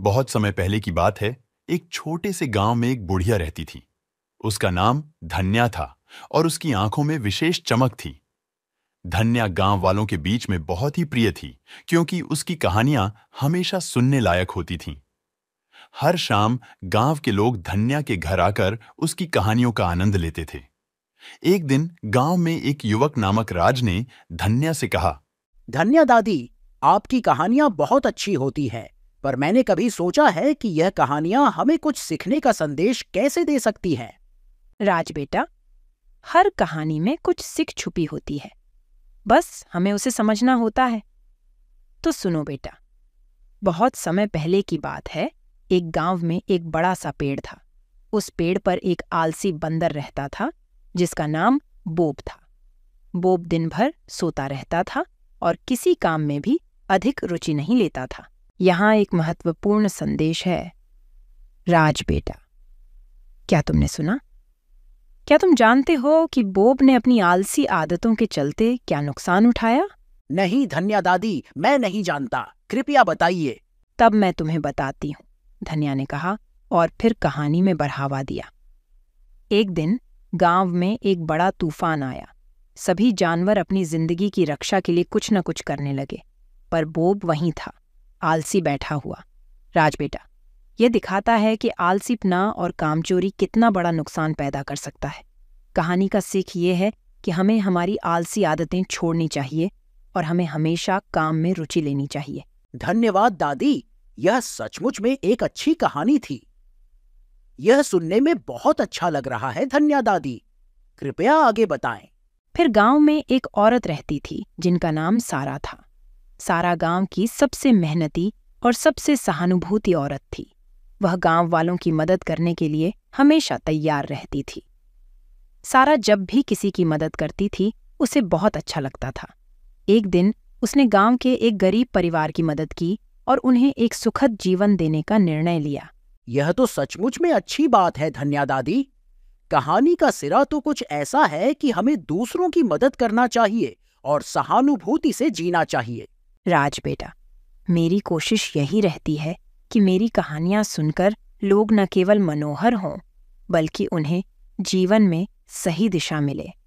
बहुत समय पहले की बात है एक छोटे से गांव में एक बुढ़िया रहती थी उसका नाम धन्या था और उसकी आंखों में विशेष चमक थी धन्या गांव वालों के बीच में बहुत ही प्रिय थी क्योंकि उसकी कहानियां हमेशा सुनने लायक होती थीं। हर शाम गांव के लोग धन्या के घर आकर उसकी कहानियों का आनंद लेते थे एक दिन गांव में एक युवक नामक राज ने धन्या से कहा धन्या दादी आपकी कहानियां बहुत अच्छी होती हैं पर मैंने कभी सोचा है कि यह कहानियां हमें कुछ सीखने का संदेश कैसे दे सकती हैं राज बेटा हर कहानी में कुछ सिख छुपी होती है बस हमें उसे समझना होता है तो सुनो बेटा बहुत समय पहले की बात है एक गांव में एक बड़ा सा पेड़ था उस पेड़ पर एक आलसी बंदर रहता था जिसका नाम बोब था बोब दिन भर सोता रहता था और किसी काम में भी अधिक रुचि नहीं लेता था यहाँ एक महत्वपूर्ण संदेश है राज बेटा क्या तुमने सुना क्या तुम जानते हो कि बोब ने अपनी आलसी आदतों के चलते क्या नुकसान उठाया नहीं धन्या दादी मैं नहीं जानता कृपया बताइए तब मैं तुम्हें बताती हूँ धन्या ने कहा और फिर कहानी में बढ़ावा दिया एक दिन गांव में एक बड़ा तूफान आया सभी जानवर अपनी जिंदगी की रक्षा के लिए कुछ न कुछ करने लगे पर बोब वहीं था आलसी बैठा हुआ राजबेटा यह दिखाता है कि आलसीपना और कामचोरी कितना बड़ा नुकसान पैदा कर सकता है कहानी का सीख ये है कि हमें हमारी आलसी आदतें छोड़नी चाहिए और हमें हमेशा काम में रुचि लेनी चाहिए धन्यवाद दादी यह सचमुच में एक अच्छी कहानी थी यह सुनने में बहुत अच्छा लग रहा है धन्या दादी कृपया आगे बताएं। फिर गांव में एक औरत रहती थी जिनका नाम सारा था सारा गांव की सबसे मेहनती और सबसे सहानुभूति औरत थी वह गांव वालों की मदद करने के लिए हमेशा तैयार रहती थी सारा जब भी किसी की मदद करती थी उसे बहुत अच्छा लगता था एक दिन उसने गांव के एक गरीब परिवार की मदद की और उन्हें एक सुखद जीवन देने का निर्णय लिया यह तो सचमुच में अच्छी बात है धन्या दादी कहानी का सिरा तो कुछ ऐसा है कि हमें दूसरों की मदद करना चाहिए और सहानुभूति से जीना चाहिए राज बेटा मेरी कोशिश यही रहती है कि मेरी कहानियां सुनकर लोग न केवल मनोहर हों बल्कि उन्हें जीवन में सही दिशा मिले